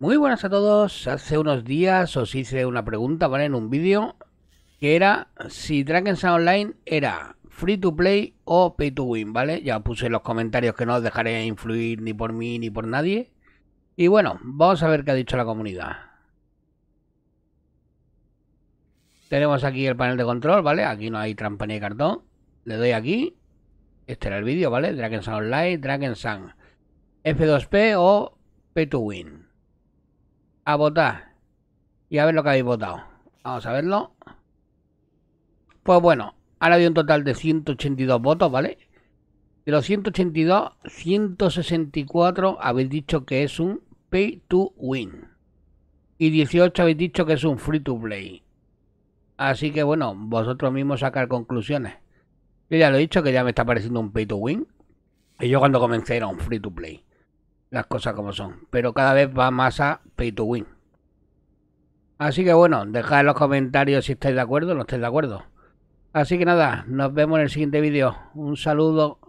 Muy buenas a todos. Hace unos días os hice una pregunta, ¿vale? En un vídeo que era si Drakensang Online era free to play o pay to win, ¿vale? Ya puse en los comentarios que no os dejaré influir ni por mí ni por nadie. Y bueno, vamos a ver qué ha dicho la comunidad. Tenemos aquí el panel de control, ¿vale? Aquí no hay trampa ni cartón. Le doy aquí. Este era el vídeo, ¿vale? Drakensang Online, Drakensang F2P o pay to win a votar. Y a ver lo que habéis votado. Vamos a verlo. Pues bueno, ahora habido un total de 182 votos, ¿vale? De los 182, 164 habéis dicho que es un pay to win. Y 18 habéis dicho que es un free to play. Así que bueno, vosotros mismos sacar conclusiones. Yo ya lo he dicho que ya me está pareciendo un pay to win. Y yo cuando comencé era un free to play las cosas como son. Pero cada vez va más a pay to win. Así que bueno, dejad en los comentarios si estáis de acuerdo o no estáis de acuerdo. Así que nada, nos vemos en el siguiente vídeo. Un saludo.